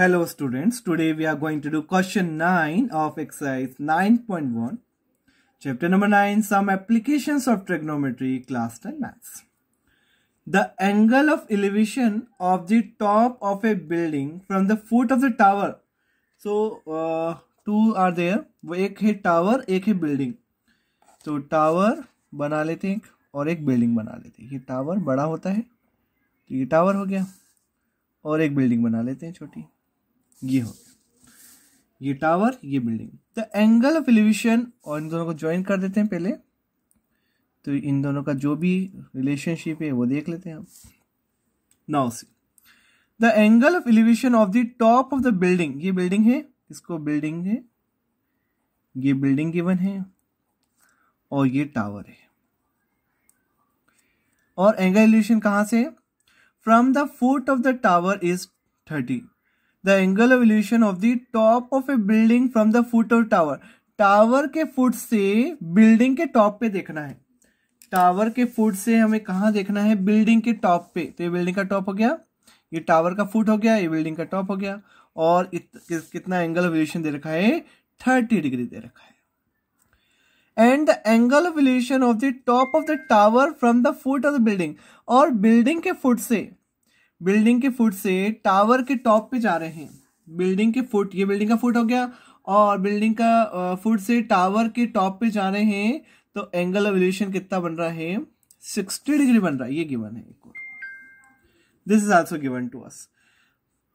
Hello students, today we are going to do question 9 of exercise 9.1, chapter number 9, some applications of trigonometry, class 10 maths. The angle of elevation of the top of a building from the foot of the tower. So, uh, two are there, एक है tower, एक है building. So, tower बना लेते हैं और एक building बना लेते हैं. ये tower बड़ा होता है, तो ये tower हो गया और एक building बना लेते हैं छोटी. ये हो ये टावर ये building the angle of elevation और इन दोनों को ज्वाइन कर देते हैं पहले तो इन दोनों का जो भी रिलेशनशिप है वो देख लेते हैं हम now see the angle of elevation of the top of the building ये बिल्डिंग है इसको बिल्डिंग है ये बिल्डिंग गिवन है और ये टावर है और एंगल एलिवेशन कहाँ से from the foot of the tower is thirty the angle evolution of the top of a building from the foot और टावर टावर के फुट से बिल्डिंग के टॉप पे देखना है टावर के फुट से हमें कहा देखना है बिल्डिंग के टॉप पे तो ये बिल्डिंग का टॉप हो गया ये टावर का फुट हो गया ये बिल्डिंग का टॉप हो गया और इत, कितना एंगल वेरिएशन दे रखा है थर्टी डिग्री दे रखा है and the angle variation of the top of the tower from the foot of the building और बिल्डिंग के फुट से बिल्डिंग के फुट से टावर के टॉप पे जा रहे हैं बिल्डिंग के फुट ये बिल्डिंग का फुट हो गया और बिल्डिंग का फुट से टावर के टॉप पे जा रहे हैं तो एंगल ऑफ कितना बन रहा है सिक्सटी डिग्री बन रहा है ये गिवन है एक और this is also given to us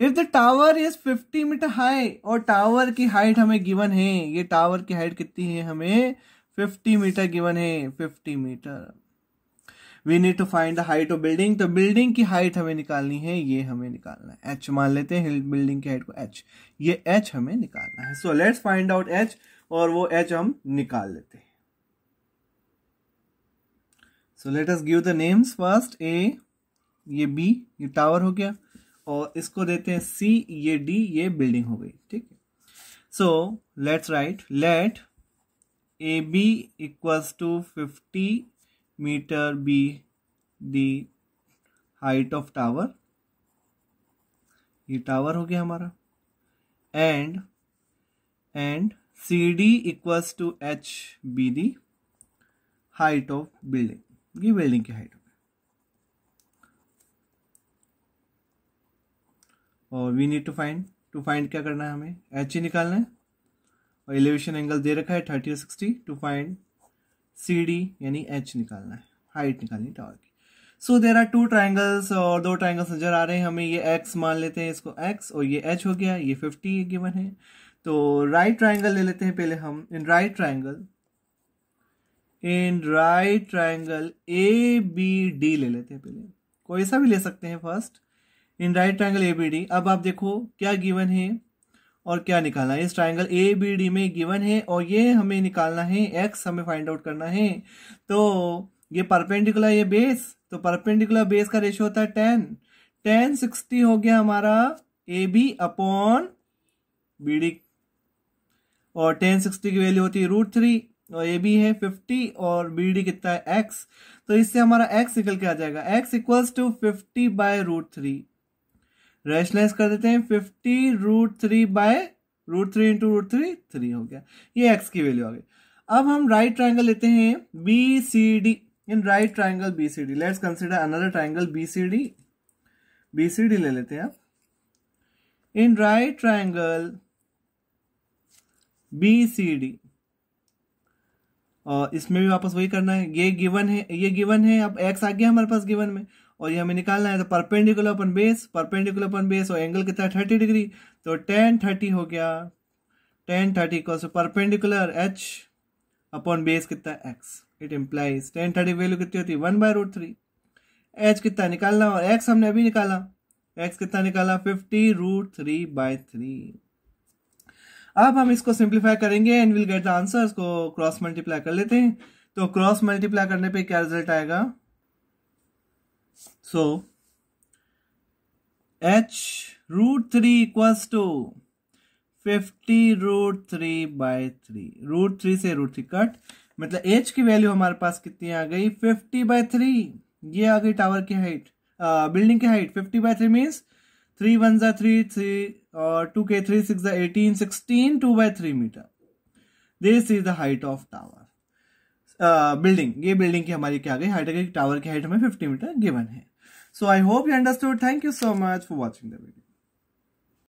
if the tower is fifty metre high और टावर की हाइट हमें गिवन है ये टावर की हाइट कितनी है हमें फिफ्टी मीटर गिवन है fifty metre we need to find the height of building तो बिल्डिंग की हाइट हमें निकालनी है ये हमें निकालना है एच मान लेते हैं बिल्डिंग की हाइट को एच ये एच हमें निकालना है so let's find out H और वो एच हम निकाल लेते हैं so let us give the names first A ये बी ये टावर हो गया और इसको देते हैं सी ये डी ये बिल्डिंग हो गई ठीक है so let's write let A B equals to fifty meter be the height of tower ये टावर हो गया हमारा and and C D equals to H be the height of building ये बिल्डिंग की हाइट हो गई और we need to find to find क्या करना है हमें एच ही निकालना है और एलिवेशन एंगल दे रखा है थर्टी और sixty to find C D यानी एच निकालना है हाइट निकालनी टावर की so there are two triangles और दो ट्राइंगल्स नजर आ रहे हैं हमें ये एक्स मान लेते हैं इसको एक्स और ये एच हो गया ये फिफ्टी गिवन है तो राइट ट्राइंगल ले लेते हैं पहले हम in right triangle in right triangle A B D ले लेते हैं पहले कोई सा भी ले सकते हैं first in right triangle A B D अब आप देखो क्या गिवन है और क्या निकालना है इस ट्राइंगल ए बी डी में गिवन है और ये हमें निकालना है एक्स हमें फाइंड आउट करना है तो ये परपेंडिकुलर ये बेस तो परपेंडिकुलर बेस का रेशियो होता है टेन टेन सिक्सटी हो गया हमारा A B upon B D और टेन सिक्सटी की वैल्यू होती है रूट थ्री और ए बी है फिफ्टी और बी डी कितना है एक्स तो इससे हमारा एक्स निकल के आ जाएगा x equals to fifty by root three rationalise कर देते हैं fifty root three by root three into root three three हो गया ये एक्स की वैल्यू आ गई अब हम राइट ट्राइंगल लेते हैं B C D in right triangle B C D let's consider another triangle B C D B C D ले लेते हैं in right triangle B C D और इसमें भी वापस वही करना है ये गिवन है ये गिवन है अब एक्स आ गया हमारे पास गिवन में और ये हमें निकालना है तो perpendicular upon base perpendicular upon base और एंगल कितना थर्टी डिग्री तो टेन थर्टी हो गया tan thirty cos perpendicular H upon base कितना x it implies tan thirty value कितनी होती है one by root three H कितना निकालना और एक्स हमने अभी निकाला एक्स कितना निकाला fifty root three by three अब हम इसको सिंप्लीफाई करेंगे and will get the answer इसको क्रॉस मल्टीप्लाई कर लेते हैं तो क्रॉस मल्टीप्लाई करने पे क्या रिजल्ट आएगा So h root 3 equals to 50 root three by three root three से रूट थ्री कट मतलब एच की वैल्यू हमारे पास कितनी आ गई 50 बाई थ्री ये आ गई टावर की हाइट बिल्डिंग की height 50 by three means three one ज़ा थ्री थ्री और टू के थ्री सिक्स ज़ा eighteen sixteen two by three metre this is the height of tower building ये बिल्डिंग की हमारी क्या गई हाइट टावर की हाइट हमें फिफ्टी मीटर गिवन है so I hope you understood thank you so much for watching the video